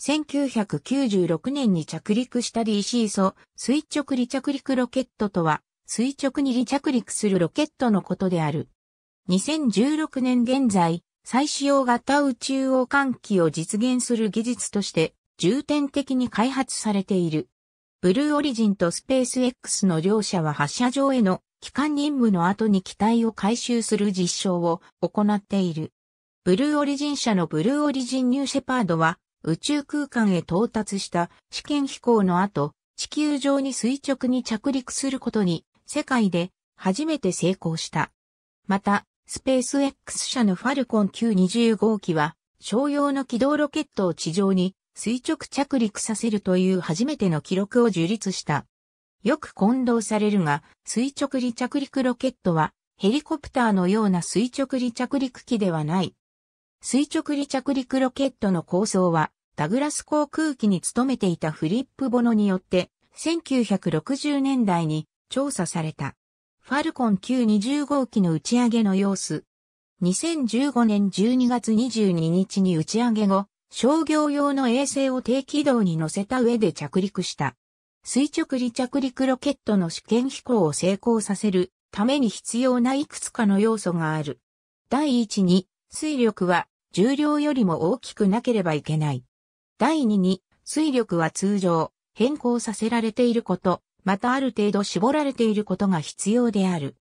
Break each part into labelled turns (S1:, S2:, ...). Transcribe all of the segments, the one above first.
S1: 1996年に着陸した DC 素垂直離着陸ロケットとは、垂直に離着陸するロケットのことである。2016年現在、再使用型宇宙王換気を実現する技術として重点的に開発されている。ブルーオリジンとスペース X の両社は発射場への機関任務の後に機体を回収する実証を行っている。ブルーオリジン社のブルーオリジンニューシェパードは宇宙空間へ到達した試験飛行の後、地球上に垂直に着陸することに、世界で初めて成功した。また、スペース X 社のファルコン q 2 5号機は、商用の軌道ロケットを地上に垂直着陸させるという初めての記録を樹立した。よく混同されるが、垂直離着陸ロケットは、ヘリコプターのような垂直離着陸機ではない。垂直離着陸ロケットの構想は、ダグラス航空機に勤めていたフリップ・ボノによって、1960年代に調査された。ファルコン Q20 号機の打ち上げの様子。2015年12月22日に打ち上げ後、商業用の衛星を低軌道に乗せた上で着陸した。垂直離着陸ロケットの試験飛行を成功させるために必要ないくつかの要素がある。第一に、水力は重量よりも大きくなければいけない。第2に、水力は通常、変更させられていること、またある程度絞られていることが必要である。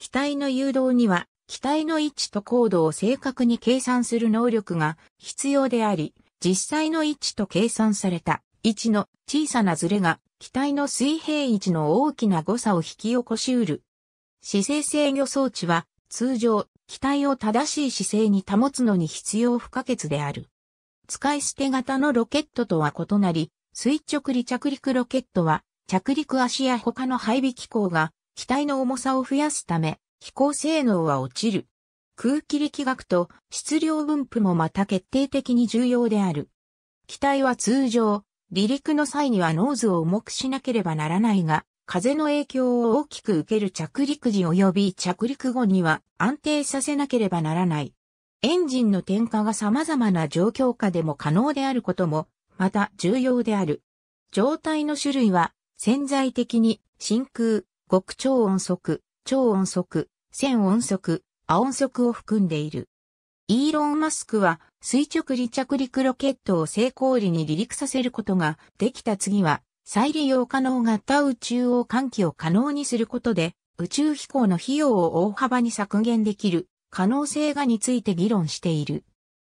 S1: 機体の誘導には、機体の位置と高度を正確に計算する能力が必要であり、実際の位置と計算された位置の小さなズレが機体の水平位置の大きな誤差を引き起こしうる。姿勢制御装置は通常機体を正しい姿勢に保つのに必要不可欠である。使い捨て型のロケットとは異なり、垂直離着陸ロケットは、着陸足や他の配備機構が、機体の重さを増やすため、飛行性能は落ちる。空気力学と質量分布もまた決定的に重要である。機体は通常、離陸の際にはノーズを重くしなければならないが、風の影響を大きく受ける着陸時及び着陸後には安定させなければならない。エンジンの点火が様々な状況下でも可能であることも、また重要である。状態の種類は、潜在的に、真空、極超音速、超音速、線音速、亜音速を含んでいる。イーロン・マスクは垂直離着陸ロケットを成功裏に離陸させることができた次は再利用可能型宇宙を換気を可能にすることで、宇宙飛行の費用を大幅に削減できる可能性がについて議論している。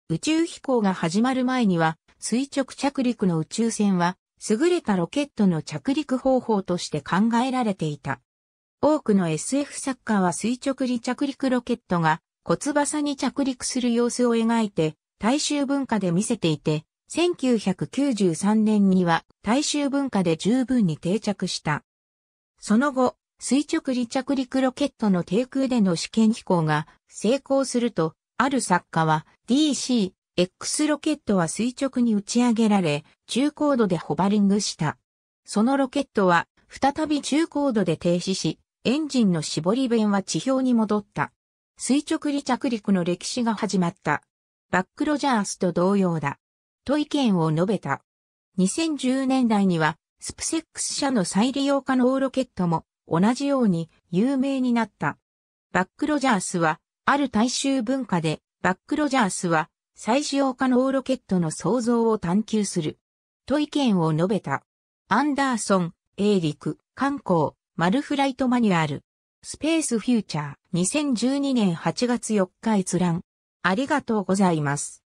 S1: 宇宙飛行が始まる前には、垂直着陸の宇宙船は、優れたロケットの着陸方法として考えられていた。多くの SF 作家は垂直離着陸ロケットが骨翼に着陸する様子を描いて、大衆文化で見せていて、1993年には大衆文化で十分に定着した。その後、垂直離着陸ロケットの低空での試験飛行が成功すると、ある作家は DC、X ロケットは垂直に打ち上げられ、中高度でホバリングした。そのロケットは再び中高度で停止し、エンジンの絞り弁は地表に戻った。垂直離着陸の歴史が始まった。バックロジャースと同様だ。と意見を述べた。2010年代には、スプセックス社の再利用可能ロケットも同じように有名になった。バックロジャースは、ある大衆文化で、バックロジャースは、再使用可能ロケットの創造を探求する。と意見を述べた。アンダーソン、エーリク、観光、マルフライトマニュアル。スペースフューチャー、2012年8月4日閲覧。ありがとうございます。